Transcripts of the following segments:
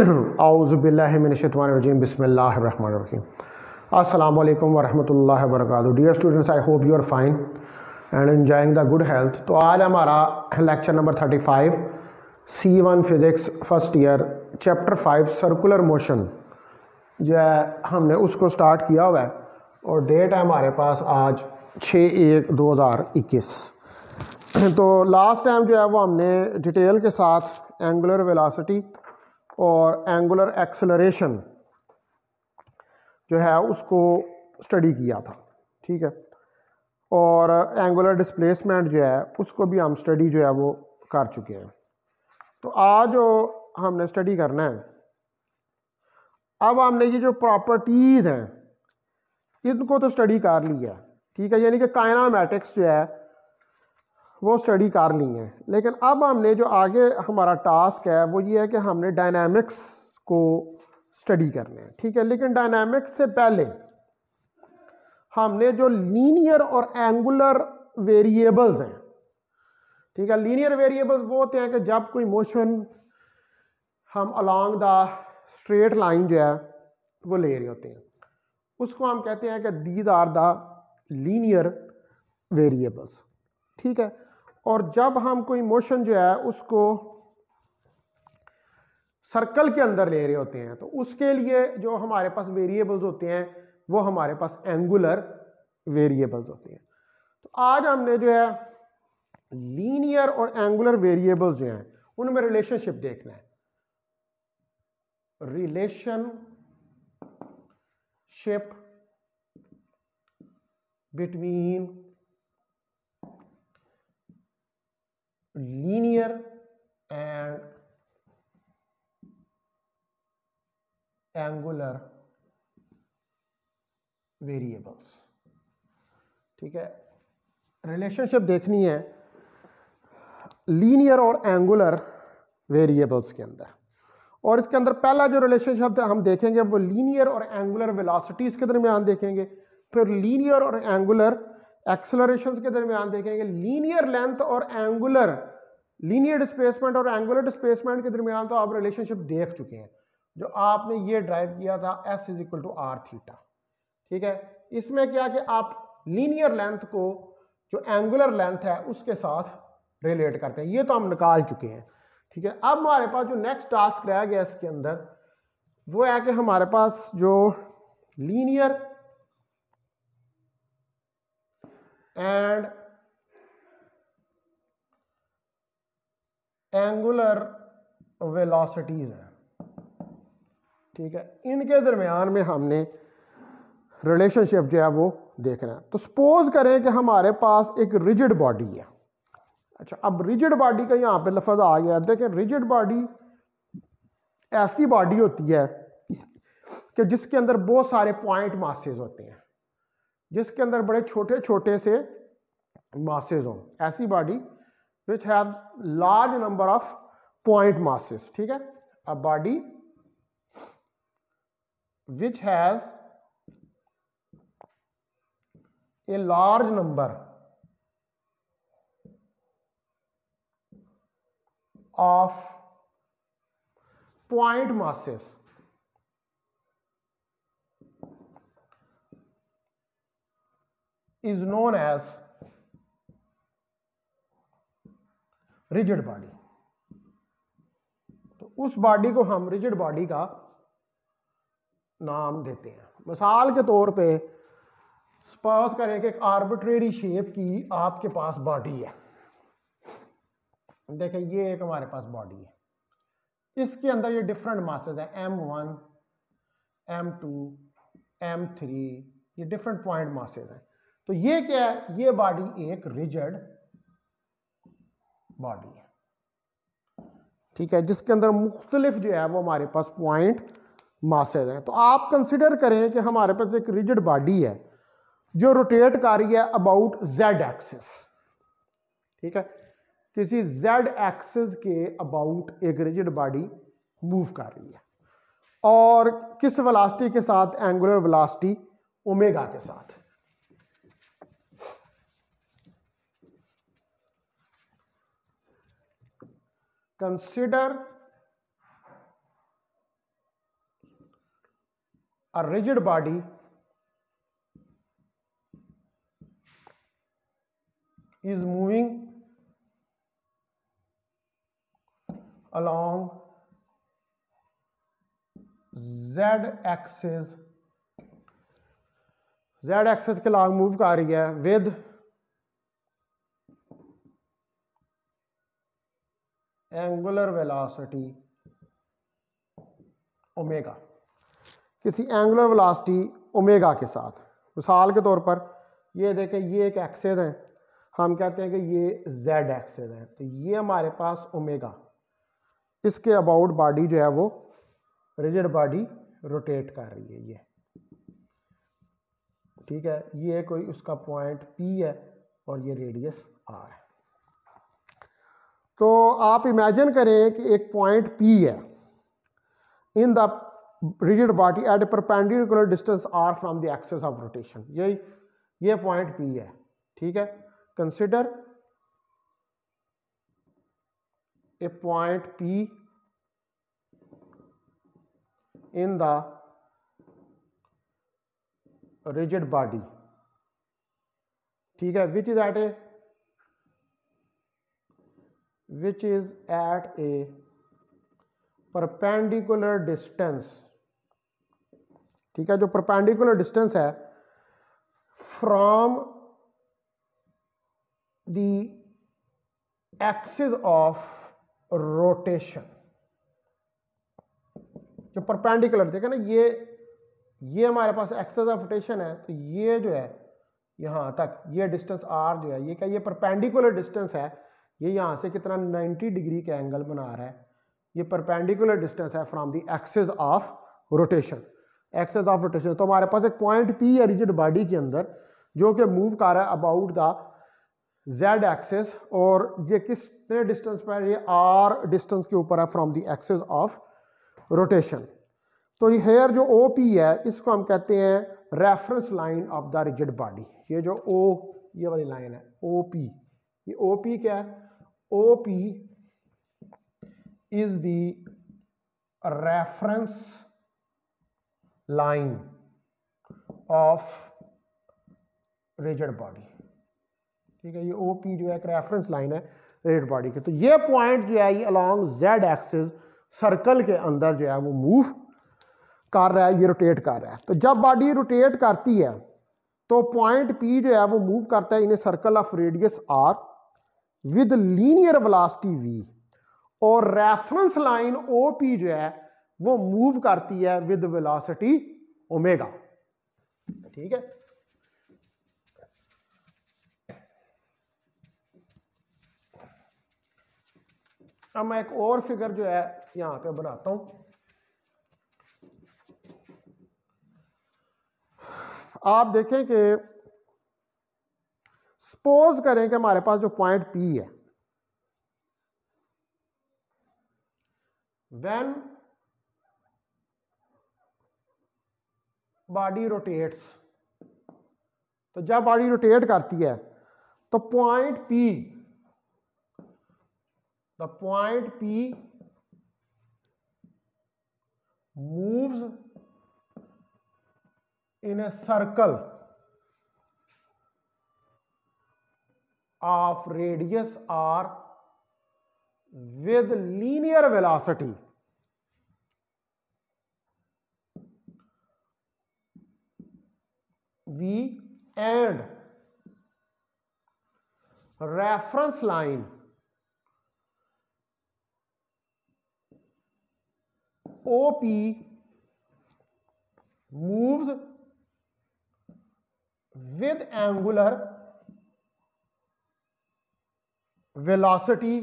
आउज़बिल्लिनशतवानरजीम बसमीम अल्लाम वरहमल वरक dear students I hope you are fine and enjoying the good health तो आज हमारा lecture number thirty five C one physics first year chapter five circular motion जो है हमने उसको स्टार्ट किया हुआ है और डेट है हमारे पास आज छः एक दो हज़ार इक्कीस तो लास्ट टाइम जो है वो हमने डिटेल के साथ एंगुलर वेलासिटी और एंगुलर एक्सलरेशन जो है उसको स्टडी किया था ठीक है और एंगुलर डिस्प्लेसमेंट जो है उसको भी हम स्टडी जो है वो कर चुके हैं तो आज जो हमने स्टडी करना है अब हमने ये जो प्रॉपर्टीज़ हैं इनको तो स्टडी कर लिया है ठीक है यानी कि काइनामेटिक्स जो है वो स्टडी कर ली हैं लेकिन अब हमने जो आगे हमारा टास्क है वो ये है कि हमने डायनामिक्स को स्टडी करना है ठीक है लेकिन डायनामिक्स से पहले हमने जो लीनियर और एंगुलर वेरिएबल्स हैं ठीक है लीनियर वेरिएबल्स वो होते हैं कि जब कोई मोशन हम अलोंग द स्ट्रेट लाइन जो है वो ले रहे होते हैं उसको हम कहते हैं कि these are the linear variables ठीक है और जब हम कोई मोशन जो है उसको सर्कल के अंदर ले रहे होते हैं तो उसके लिए जो हमारे पास वेरिएबल्स होते हैं वो हमारे पास एंगुलर वेरिएबल्स होते हैं तो आज हमने जो है लीनियर और एंगुलर वेरिएबल्स जो हैं उनमें रिलेशनशिप देखना है relationship between linear and angular variables ठीक है रिलेशनशिप देखनी है लीनियर और एंगुलर वेरिएबल्स के अंदर और इसके अंदर पहला जो रिलेशनशिप हम देखेंगे वो लीनियर और एंगुलर वेलोसिटीज़ के दरमियान देखेंगे फिर लीनियर और एंगुलर एक्सलरेशन के दरमियान देखेंगे लीनियर लेंथ और एंगुलर लीनियर डिस्प्लेसमेंट और एंगुलर डिस्प्लेसमेंट के दरमियान तो आप रिलेशनशिप देख चुके हैं जो आपने ये ड्राइव किया था S is equal to R theta ठीक है इसमें क्या कि आप लीनियर लेंथ को जो एंगुलर लेंथ है उसके साथ रिलेट करते हैं ये तो हम निकाल चुके हैं ठीक है अब हमारे पास जो नेक्स्ट टास्क रह गया इसके अंदर वो है कि हमारे पास जो लीनियर एंड एंगुलर वेलोसिटीज़ हैं ठीक है इनके दरमियान में हमने रिलेशनशिप जो है वो देखना है तो सपोज़ करें कि हमारे पास एक रिजिड बॉडी है अच्छा अब रिजिड बॉडी का यहाँ पे लफज आ गया देखें रिजिड बॉडी ऐसी बॉडी होती है कि जिसके अंदर बहुत सारे पॉइंट मासेज होते हैं जिसके अंदर बड़े छोटे छोटे से मासेज हों ऐसी body which have large number of point masses Okay, a body which has a large number of point masses is known as rigid body तो उस बॉडी को हम रिजिड बॉडी का नाम देते हैं मिसाल के तौर पे सपोज करें कि एक आर्बिट्रेरी शेप की आपके पास बॉडी है देखें ये एक हमारे पास बॉडी है इसके अंदर ये डिफरेंट मासेज है M one M two M three ये डिफरेंट पॉइंट मासेज हैं तो ये क्या है ये बॉडी एक रिजर्ड बॉडी ठीक है जिसके अंदर मुख्तलिफ जो है वो हमारे पास पॉइंट मासेज हैं तो आप कंसिडर करें कि हमारे पास एक रिजिड बॉडी है जो रोटेट कर रही है अबाउट जेड एक्सिस ठीक है किसी जेड एक्सिस के अबाउट एक रिजिड बॉडी मूव कर रही है और किस वेलासिटी के साथ एंगुलर वेलासिटी ओमेगा के साथ consider a rigid body is moving along z axis z axis ke along move kar rahi hai with angular velocity omega किसी एंगुलर वेलासिटी ओमेगा के साथ मिसाल के तौर पर ये देखें ये एक एक्सेस है हम कहते हैं कि ये जेड एक्सेस है तो ये हमारे पास ओमेगा इसके अबाउट बॉडी जो है वो रिजिड बॉडी रोटेट कर रही है ये ठीक है ये कोई उसका पॉइंट पी है और ये रेडियस आर है तो आप इमेजिन करें कि एक पॉइंट पी है in the rigid body at a perpendicular distance R from the axis of rotation यही ये पॉइंट पी है ठीक है consider a point P in the rigid body ठीक है which is at a which is at a perpendicular distance ठीक है जो perpendicular distance है from the axis of rotation जो perpendicular देखा ना ये ये हमारे पास एक्सेस ऑफ रोटेशन है तो ये जो है यहाँ तक ये डिस्टेंस आर जो है ये क्या ये परपेंडिकुलर डिस्टेंस है ये यहाँ से कितना 90 डिग्री का एंगल बना रहा है ये परपेंडिकुलर डिस्टेंस है from the axis of rotation axis of rotation तो हमारे पास एक पॉइंट पी है रिजिड बॉडी के अंदर जो कि मूव कर रहा है अबाउट द जेड एक्सेस और ये किस डिस्टेंस पर ये आर डिस्टेंस के ऊपर है from the axis of rotation तो ये हेयर जो ओ पी है इसको हम कहते हैं reference line of the rigid body ये जो ओ ये वाली लाइन है ओ पी ये ओ पी क्या है OP is the reference line of rigid body ठीक है ये ओ पी जो है एक रेफरेंस लाइन है रेड बॉडी की तो ये पॉइंट जो है ये अलोंग जेड एक्सिस सर्कल के अंदर जो है वो मूव कर रहा है ये रोटेट कर रहा है तो जब बॉडी रोटेट करती है तो पॉइंट पी जो है वो मूव करता है in a circle of radius R with linear velocity V और रेफरेंस लाइन ओ पी जो है वो मूव करती है विद वेलोसिटी ओमेगा ठीक है अब मैं एक और फिगर जो है यहां पे बनाता हूं आप देखें कि सपोज करें कि हमारे पास जो पॉइंट पी है वेन बॉडी रोटेट्स तो जब बॉडी रोटेट करती है तो point P the point P moves in a circle of radius r with linear velocity v and reference line OP moves with angular velocity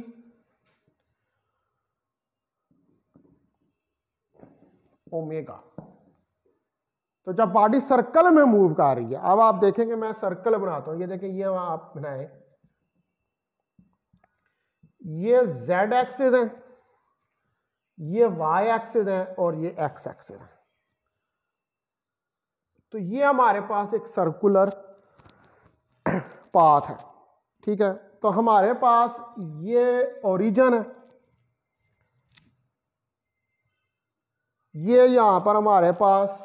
omega तो जब body circle में move कर रही है अब आप देखेंगे मैं सर्कल बनाता हूं ये देखें ये आप बनाए ये जेड एक्सेस है ये वाई एक्सेस है और ये एक्स एक्सेस है तो ये हमारे पास एक सर्कुलर पाथ है ठीक है तो हमारे पास ये ओरिजन है ये यहां पर हमारे पास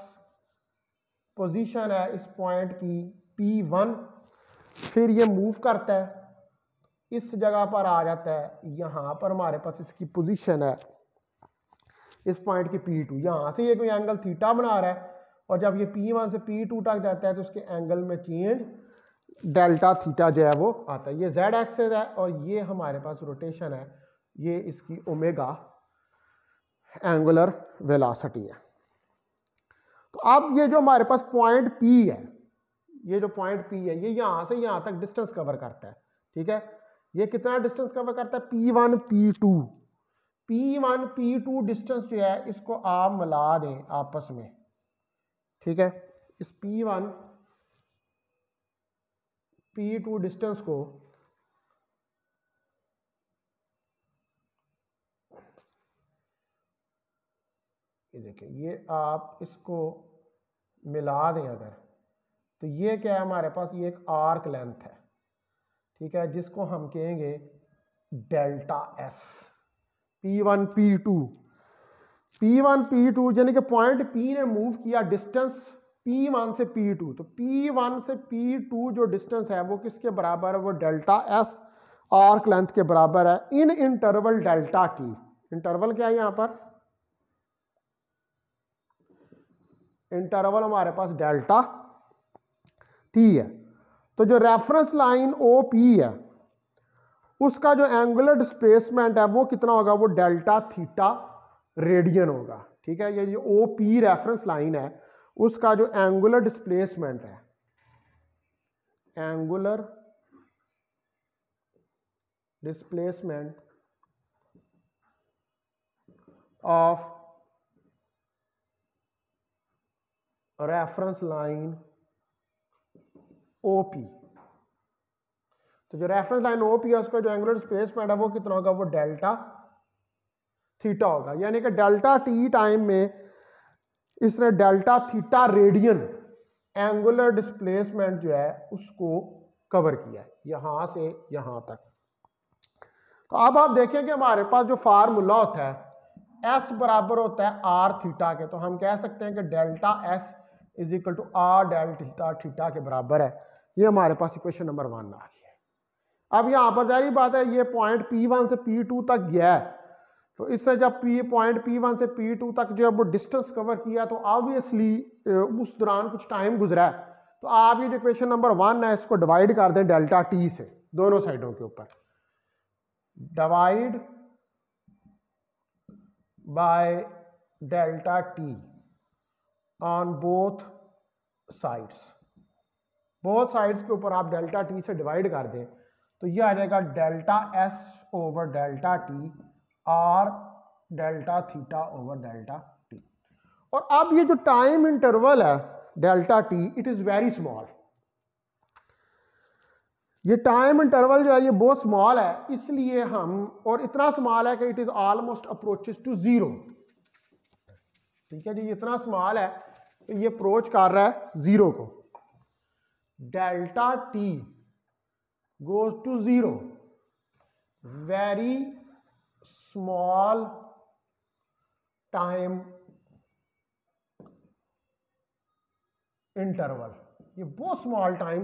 पोजीशन है इस पॉइंट की P1 फिर ये मूव करता है इस जगह पर आ जाता है यहां पर हमारे पास इसकी पोजीशन है इस पॉइंट की पी टू यहां से ये कोई एंगल थीटा बना रहा है और जब ये पी वन से पी टू तक जाता है तो उसके एंगल में चेंज डेल्टा थीटा जो है वो आता है ये जेड एक्सेस है और ये हमारे पास रोटेशन है ये इसकी ओमेगा एंगुलर वेलासिटी है तो अब ये जो हमारे पास पॉइंट पी है ये जो पॉइंट पी है ये यहां से यहां तक डिस्टेंस कवर करता है ठीक है ये कितना डिस्टेंस कवर करता है P one P two P one P two distance जो है इसको आप मिला दें आपस में ठीक है इस P one P two distance को ये देखिए ये आप इसको मिला दें अगर तो ये क्या है हमारे पास ये एक आर्क लेंथ है ठीक है जिसको हम कहेंगे delta S P one P two P one P two यानी कि पॉइंट पी ने मूव किया डिस्टेंस P1 से P2 तो P1 से P2 जो डिस्टेंस है वो किसके बराबर है वो डेल्टा एस आर्क लेंथ के बराबर है in interval delta T interval क्या है यहां पर इंटरवल हमारे पास डेल्टा टी है तो जो रेफरेंस लाइन ओ पी है उसका जो एंगुलर डिस्प्लेसमेंट है वो कितना होगा वो डेल्टा थीटा रेडियन होगा ठीक है ये ओ पी रेफरेंस लाइन है उसका जो एंगुलर डिस्प्लेसमेंट है angular displacement of reference line OP तो जो रेफरेंस लाइन ओपी है उसका जो एंगुलर डिस्प्लेसमेंट है वो कितना होगा वो डेल्टा थीटा होगा यानी कि डेल्टा टी टाइम में इसने delta theta radian angular displacement जो है उसको कवर किया है यहां से यहां तक तो अब आप देखें कि हमारे पास जो फार्मूला होता है एस बराबर होता है आर थीटा के तो हम कह सकते हैं कि delta S is equal to R delta theta के बराबर है ये हमारे पास इक्वेशन नंबर वन आ गई है अब यहां पर जारी बात है ये पॉइंट वन से टू तक गया है तो इससे जब पी पॉइंट पी वन से पी टू तक जो है वो डिस्टेंस कवर किया तो ऑब्वियसली उस दौरान कुछ टाइम गुजरा है तो आप ये इक्वेशन नंबर वन है इसको डिवाइड कर दें डेल्टा टी से दोनों साइडों के ऊपर divide by delta T on both sides both sides के ऊपर आप डेल्टा टी से डिवाइड कर दें तो ये आ जाएगा delta S over delta T R delta theta over delta T और अब ये जो टाइम इंटरवल है delta T it is very small ये टाइम इंटरवल जो है ये बहुत स्मॉल है इसलिए हम और इतना स्मॉल है कि it is almost approaches to zero ठीक है जी इतना स्मॉल है कि ये अप्रोच कर रहा है जीरो को delta T goes to zero very small time interval ये बहुत स्मॉल टाइम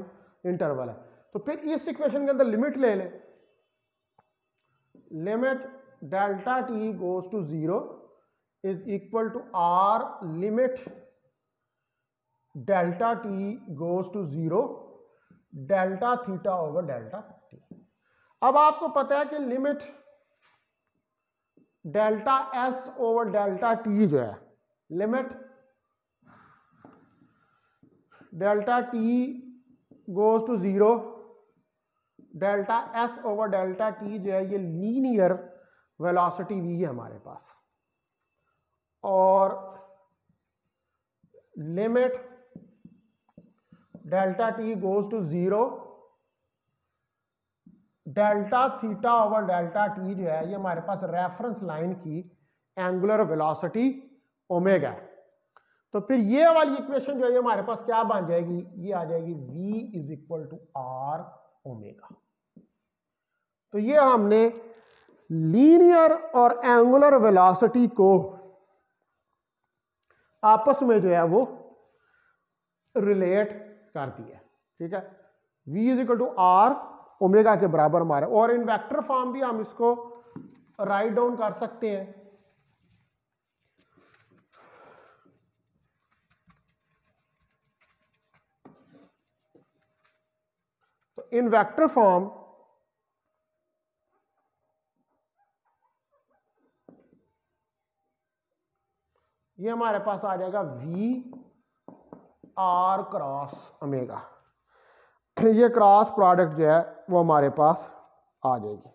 इंटरवल है तो फिर इस इक्वेशन के अंदर लिमिट ले लें limit delta T goes to zero is equal to R limit delta T goes to zero delta theta over delta T अब आपको पता है कि limit delta S over delta T जो है limit delta T goes to zero delta S over delta T जो है ये लीनियर वेलोसिटी भी है हमारे पास और limit delta T goes to zero delta theta over delta T जो है ये हमारे पास रेफरेंस लाइन की एंगुलर वेलोसिटी ओमेगा तो फिर ये वाली इक्वेशन जो है हमारे पास क्या बन जाएगी ये आ जाएगी v is equal to R omega तो ये हमने लीनियर और एंगुलर वेलोसिटी को आपस में जो है वो रिलेट कर दिया ठीक है v is equal to R omega के बराबर मारे और इन वेक्टर फॉर्म भी हम इसको राइट डाउन कर सकते हैं तो इन वेक्टर फॉर्म ये हमारे पास आ जाएगा v r क्रॉस ओमेगा ये क्रॉस प्रोडक्ट जो है वो हमारे पास आ जाएगी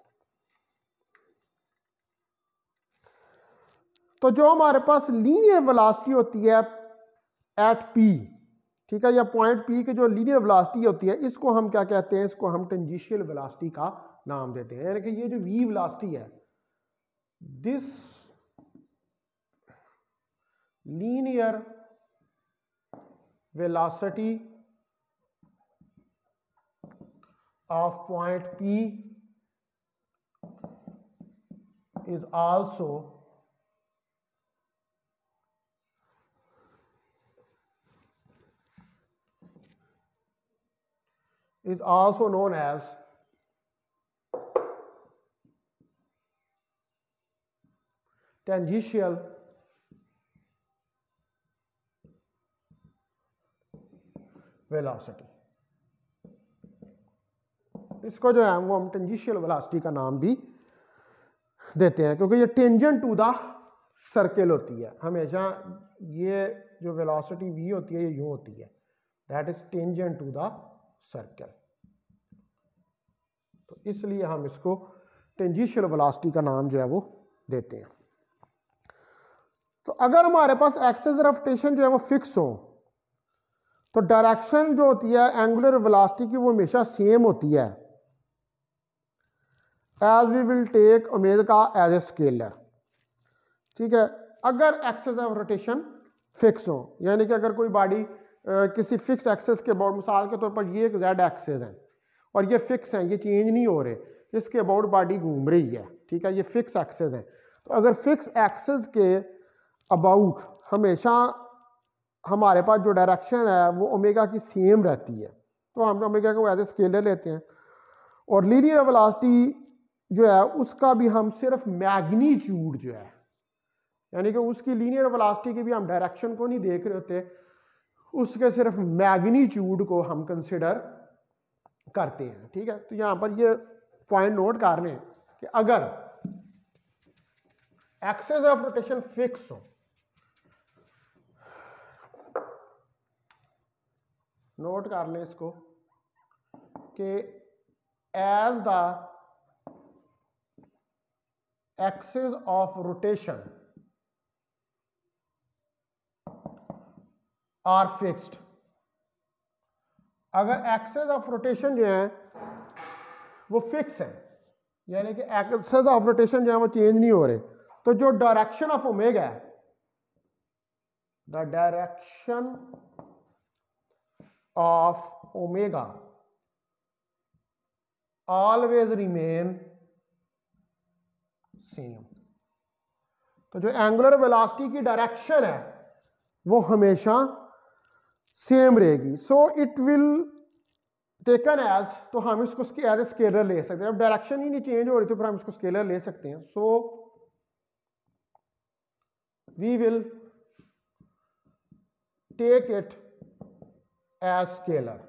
तो जो हमारे पास लीनियर वेलोसिटी होती है एट पी ठीक है या पॉइंट पी की जो लीनियर वेलोसिटी होती है इसको हम क्या कहते हैं इसको हम टेंजिशियल वेलोसिटी का नाम देते हैं यानी कि ये जो वी वेलोसिटी है this linear velocity of point P is also is also known as tangential velocity. इसको जो है वो हम टेंजिशियल वेलोसिटी का नाम भी देते हैं क्योंकि ये टेंजेंट टू द सर्किल होती है हमेशा ये जो वेलोसिटी वी होती है ये यू होती है that is tangent to the circle तो इसलिए हम इसको टेंजिशियल वेलोसिटी का नाम जो है वो देते हैं तो अगर हमारे पास एक्सेस रफ्टेशन जो है वो फिक्स हो तो डायरेक्शन जो होती है एंगुलर वेलोसिटी की वो हमेशा सेम होती है as we will take omega as a scalar ठीक है अगर एक्सेस ऑफ रोटेशन फिक्स हो यानी कि अगर कोई बॉडी किसी फिक्स एक्सेस के अबाउट मिसाल के तौर पर ये एक जेड एक्सेस है और ये फिक्स हैं ये चेंज नहीं हो रहे इसके अबाउट बॉडी घूम रही है ठीक है ये फिक्स एक्सेस हैं तो अगर फिक्स एक्सेस के अबाउट हमेशा हमारे पास जो डायरेक्शन है वो ओमेगा की सेम रहती है तो हम ओमेगा को एज ए स्केलर लेते हैं और लीनियर वेलोसिटी जो है उसका भी हम सिर्फ मैग्नीट्यूड जो है यानी कि उसकी लीनियर वेलासिटी की भी हम डायरेक्शन को नहीं देख रहे होते उसके सिर्फ मैग्नीट्यूड को हम कंसिडर करते हैं ठीक है तो यहां पर ये पॉइंट नोट कर लें कि अगर एक्सेस ऑफ रोटेशन फिक्स हो नोट कर लें इसको कि as the axis of rotation are fixed अगर एक्सेस ऑफ रोटेशन जो है वो फिक्स है यानी कि एक्सेस ऑफ रोटेशन जो है वो चेंज नहीं हो रहे तो जो डायरेक्शन ऑफ ओमेगा है the direction of omega always remain same तो जो एंगुलर वेलासिटी की डायरेक्शन है वो हमेशा सेम रहेगी so it will taken as तो हम इसको एज ए स्केलर ले सकते हैं अब डायरेक्शन ही नहीं चेंज हो रही तो फिर हम इसको स्केलर ले सकते हैं so we will take it as scalar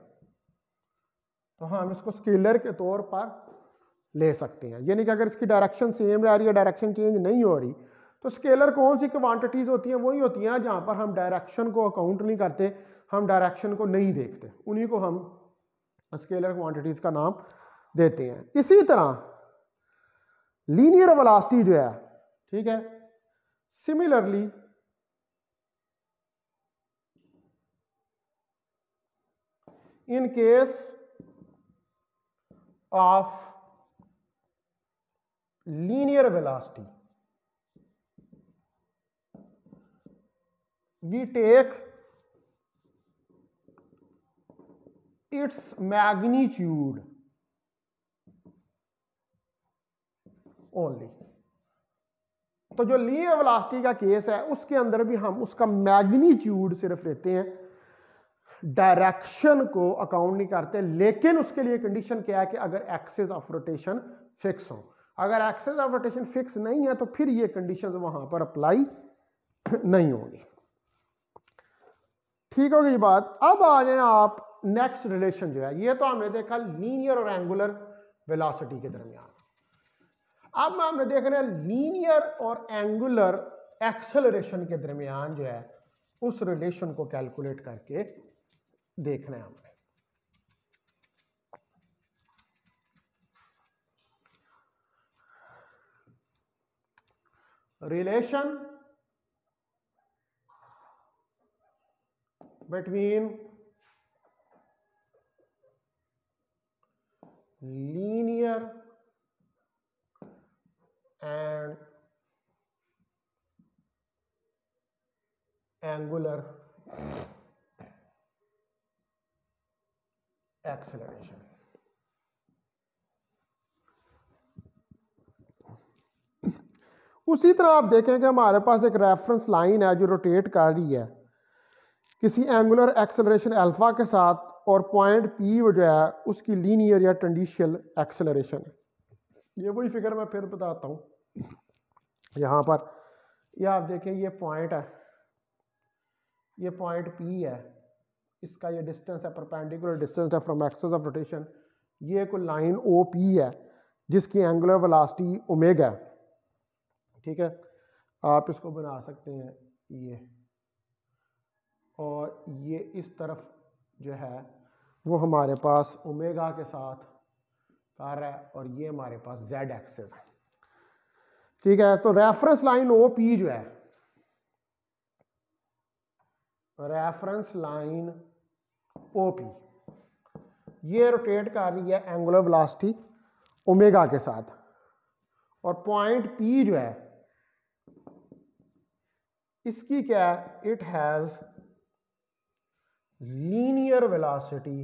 तो हम इसको स्केलर के तौर पर ले सकते हैं यानी कि अगर इसकी डायरेक्शन सेम रह रही है डायरेक्शन चेंज नहीं हो रही तो स्केलर कौन सी क्वांटिटीज़ होती हैं वही होती हैं जहाँ पर हम डायरेक्शन को अकाउंट नहीं करते हम डायरेक्शन को नहीं देखते उन्हीं को हम स्केलर क्वांटिटीज़ का नाम देते हैं इसी तरह लीनियर वलास्टी जो है ठीक है similarly in case of linear velocity we take its magnitude only तो जो लीनियर वेलोसिटी का केस है उसके अंदर भी हम उसका मैग्नीट्यूड सिर्फ लेते हैं डायरेक्शन को अकाउंट नहीं करते लेकिन उसके लिए कंडीशन क्या है कि अगर एक्सेस ऑफ रोटेशन फिक्स हो अगर एक्सेस ऑफ रोटेशन फिक्स नहीं है तो फिर ये कंडीशन वहां पर अप्लाई नहीं होगी ठीक होगी बात अब आ जाए आप नेक्स्ट रिलेशन जो है ये तो हमने देखा लीनियर और एंगुलर वेलोसिटी के दरमियान अब हमने देख रहे हैं लीनियर और एंगुलर एक्सेलरेशन के दरमियान जो है उस रिलेशन को कैलकुलेट करके देख रहे हैं हमने relation between linear and angular acceleration. उसी तरह आप देखें कि हमारे पास एक रेफरेंस लाइन है जो रोटेट कर रही है किसी एंगुलर एक्सेलरेशन अल्फ़ा के साथ और पॉइंट पी जो है उसकी लीनियर या टेंडिशियल एक्सेलरेशन ये वही फिगर मैं फिर बताता हूँ यहाँ पर यह आप देखें ये पॉइंट है ये पॉइंट पी है इसका ये डिस्टेंस है परपेंडिकुलर डिस्टेंस है फ्रॉम एक्सेस ऑफ रोटेशन ये एक लाइन ओ पी है जिसकी एंगुलर वेलासिटी ओमेगा है ठीक है आप इसको बना सकते हैं ये और ये इस तरफ जो है वो हमारे पास ओमेगा के साथ आ रहा है और ये हमारे पास जेड एक्सेस है ठीक है तो रेफरेंस लाइन ओ पी जो है रेफरेंस लाइन ओ पी ये रोटेट कर रही है एंगुलर वेलोसिटी ओमेगा के साथ और पॉइंट पी जो है इसकी क्या है it has linear velocity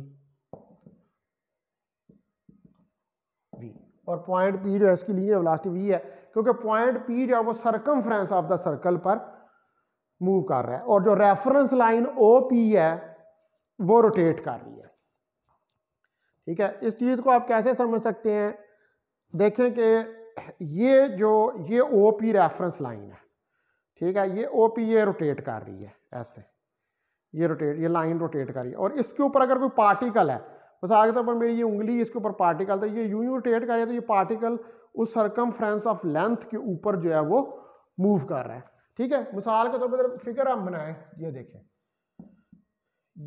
V और पॉइंट पी जो है इसकी लीनियर वेलासिटी वी है क्योंकि पॉइंट पी जो है वो फ्रेंस ऑफ द सर्कल पर मूव कर रहा है और जो रेफरेंस लाइन ओ पी है वो रोटेट कर रही है ठीक है इस चीज़ को आप कैसे समझ सकते हैं देखें कि ये जो ये ओ पी रेफरेंस लाइन है ठीक है ये ओ पी ये रोटेट कर रही है ऐसे ये रोटेट ये लाइन रोटेट कर रही है और इसके ऊपर अगर कोई पार्टिकल है मिसाल के तौर पर मेरी ये उंगली इसके ऊपर पार्टिकल तो ये यूं यूं रोटेट कर रही है तो ये पार्टिकल उस फ्रेंस ऑफ लेंथ के ऊपर जो है वो मूव कर रहा है ठीक है मिसाल के तौर पर फिगर हम बनाए ये देखें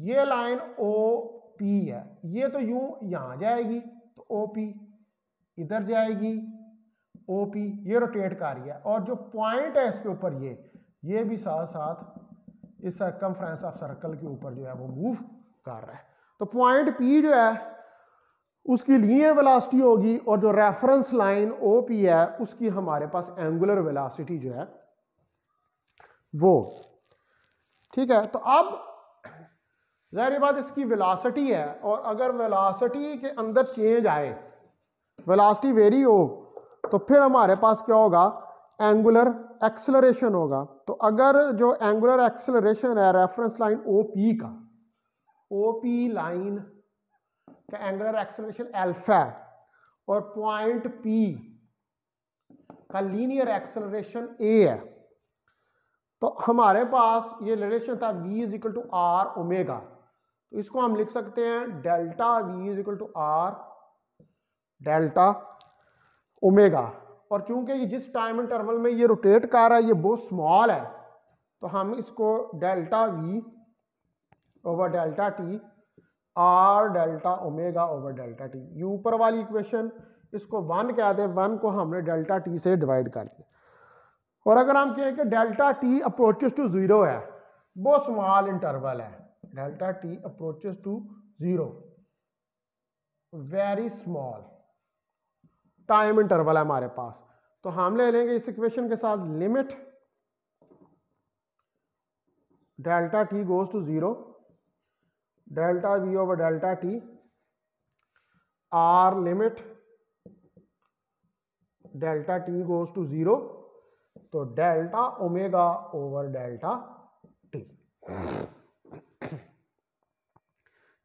ये लाइन ओ पी है ये तो यूं यहां जाएगी तो ओ पी इधर जाएगी ओ पी ये रोटेट कर रही है और जो पॉइंट है इसके ऊपर ये ये भी साथ साथ इस सर्कमफ्रेंस ऑफ सर्कल के ऊपर जो है वो मूव कर रहा है तो पॉइंट पी जो है उसकी लीनियर वेलोसिटी होगी और जो रेफरेंस लाइन ओ पी है उसकी हमारे पास एंगुलर वेलोसिटी जो है वो ठीक है तो अब जहरी बात इसकी वेलोसिटी है और अगर वेलासिटी के अंदर चेंज आए वेलासिटी वेरी हो तो फिर हमारे पास क्या होगा एंगुलर एक्सलरेशन होगा तो अगर जो एंगुलर एक्सलरेशन है रेफरेंस लाइन ओ पी का ओ पी लाइन का एंगुलर एक्सलरेशन एल्फा और पॉइंट पी का लीनियर एक्सलरेशन ए है तो हमारे पास ये रिलेशन था V is equal to R omega तो इसको हम लिख सकते हैं delta V is equal to R delta omega और चूंकि जिस टाइम इंटरवल में ये रोटेट कर रहा है ये बहुत स्मॉल है तो हम इसको delta V over delta T R delta omega over delta T ये ऊपर वाली इक्वेशन इसको वन कहते दे वन को हमने डेल्टा टी से डिवाइड कर दिया और अगर हम कहें कि delta T approaches to zero है बहुत स्मॉल इंटरवल है delta T approaches to zero very small time interval है हमारे पास तो हम ले लेंगे इस इक्वेशन के साथ limit delta T goes to zero delta V over delta T R limit delta T goes to zero तो delta omega over delta T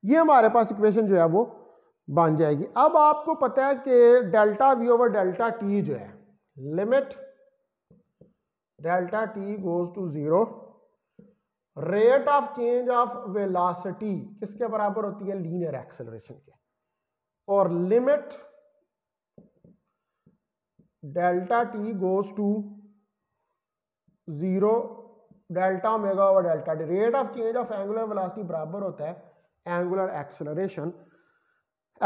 ये हमारे पास इक्वेशन जो है वो बन जाएगी अब आपको पता है कि delta V over delta T जो है limit delta T goes to zero rate of change of velocity किसके बराबर होती है लीनियर एक्सेलरेशन के और limit delta T goes to zero delta omega over delta T rate of change of angular velocity बराबर होता है एंगुलर एक्सेलरेशन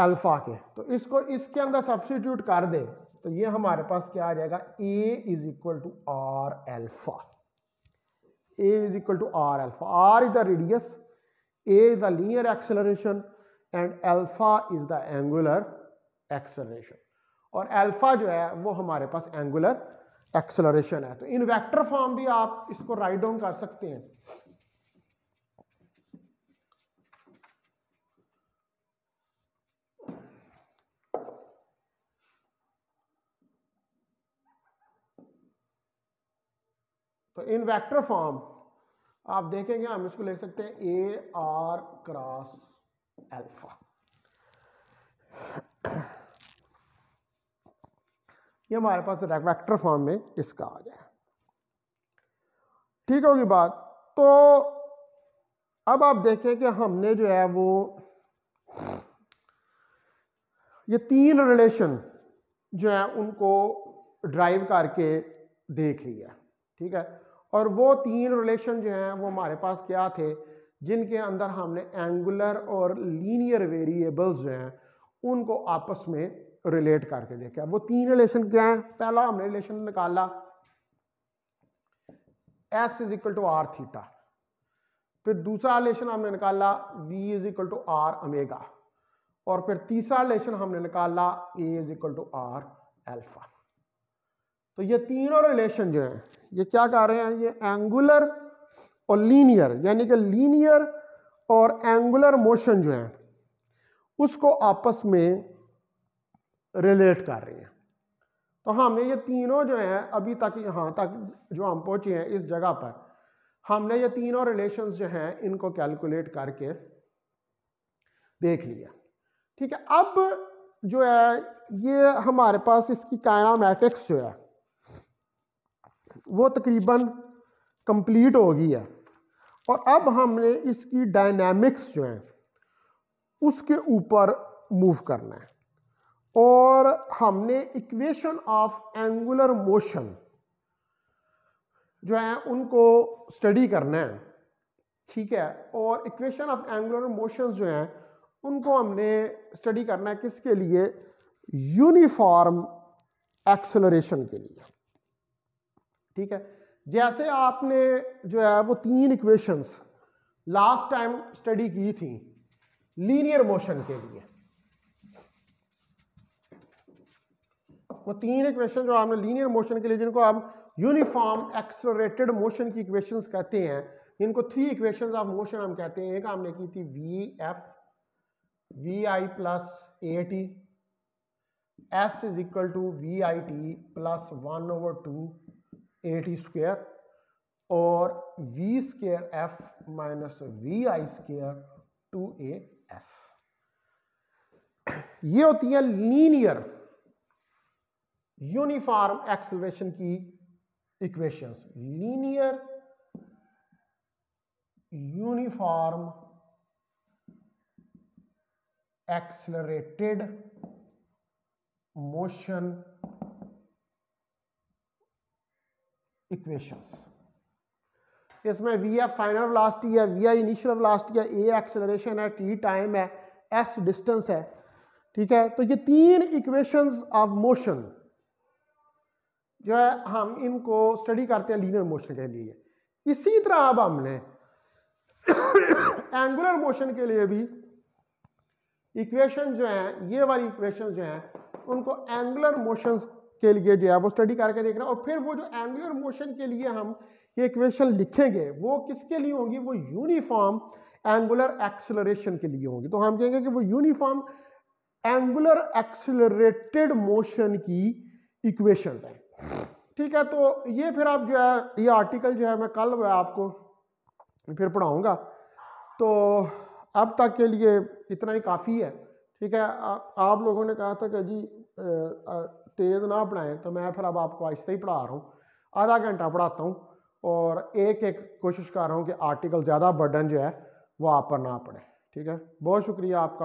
अल्फा के तो इसको इसके अंदर सब्सिट्यूट कर दे तो ये हमारे पास क्या आ जाएगा A is equal to R alpha A is equal to R alpha R is the radius A is the linear acceleration and alpha is the angular acceleration और एल्फा जो है वो हमारे पास एंगुलर एक्सेलरेशन है तो इन वेक्टर फॉर्म भी आप इसको राइट डाउन कर सकते हैं तो इन वेक्टर फॉर्म आप देखेंगे हम इसको लिख सकते हैं ए आर क्रॉस अल्फा ये हमारे पास वेक्टर फॉर्म में इसका आ गया ठीक होगी बात तो अब आप देखें कि हमने जो है वो ये तीन रिलेशन जो है उनको ड्राइव करके देख लिया ठीक है और वो तीन रिलेशन जो हैं वो हमारे पास क्या थे जिनके अंदर हमने एंगुलर और लीनियर वेरिएबल्स जो हैं उनको आपस में रिलेट करके देखा वो तीन रिलेशन क्या है पहला हमने रिलेशन निकाला S is equal to R theta फिर दूसरा रिलेशन हमने निकाला V is equal to R omega और फिर तीसरा रिलेशन हमने निकाला A is equal to R alpha तो ये तीनों रिलेशन जो हैं ये क्या कह रहे हैं ये एंगुलर और लीनियर यानी कि लीनियर और एंगुलर मोशन जो है उसको आपस में रिलेट कर रहे हैं तो हमने ये तीनों जो हैं अभी तक यहाँ तक जो हम पहुँचे हैं इस जगह पर हमने ये तीनों रिलेशंस जो हैं इनको कैलकुलेट करके देख लिया ठीक है अब जो है ये हमारे पास इसकी कायामेटिक्स जो है वो तकरीबन कंप्लीट हो गई है और अब हमने इसकी डायनामिक्स जो है उसके ऊपर मूव करना है और हमने इक्वेशन ऑफ एंगुलर मोशन जो है उनको स्टडी करना है ठीक है और इक्वेशन ऑफ एंगुलर मोशन जो हैं उनको हमने स्टडी करना है किसके लिए यूनिफॉर्म एक्सेलरेशन के लिए ठीक है जैसे आपने जो है वो तीन इक्वेशंस लास्ट टाइम स्टडी की थी लीनियर मोशन के लिए वो तीन इक्वेशन जो हमने लीनियर मोशन के लिए जिनको हम यूनिफॉर्म एक्सलोरेटेड मोशन की इक्वेशंस कहते हैं इनको थ्री इक्वेशंस ऑफ मोशन हम कहते हैं एक हमने की थी V F V I plus A T S is equal to V I T plus one over two at E square और V square F minus V I square two A S ये होती है linear uniform acceleration की equations linear uniform accelerated motion equations इसमें V F final velocity है V है initial velocity है A acceleration है टी टाइम है एस डिस्टेंस है ठीक है तो ये तीन इक्वेशंस ऑफ मोशन जो है हम इनको स्टडी करते हैं लीनियर मोशन के लिए इसी तरह अब हमने एंगुलर मोशन के लिए भी इक्वेशन जो है ये वाली इक्वेशन जो है उनको एंगुलर मोशंस के लिए जो है वो स्टडी करके देख रहे हैं और फिर वो जो एंगुलर मोशन के लिए हम ये इक्वेशन लिखेंगे वो किसके लिए होंगी वो यूनिफॉर्म एंगुलर एक्सलरेशन के लिए होंगी तो हम कहेंगे कि वो यूनिफॉर्म एंगुलर एक्सलरेटेड मोशन की इक्वेशन है ठीक है तो ये फिर आप जो है ये आर्टिकल जो है मैं कल मैं आपको फिर पढ़ाऊँगा तो अब तक के लिए इतना ही काफ़ी है ठीक है आ, आप लोगों ने कहा था कि जी आ, आ, तेज़ ना पढ़ाएँ तो मैं फिर अब आपको आहिस्ते ही पढ़ा रहा हूँ आधा घंटा पढ़ाता हूँ और एक एक कोशिश कर रहा हूँ कि आर्टिकल ज़्यादा बर्डन जो है वो आप पर ना पड़े ठीक है बहुत शुक्रिया आपका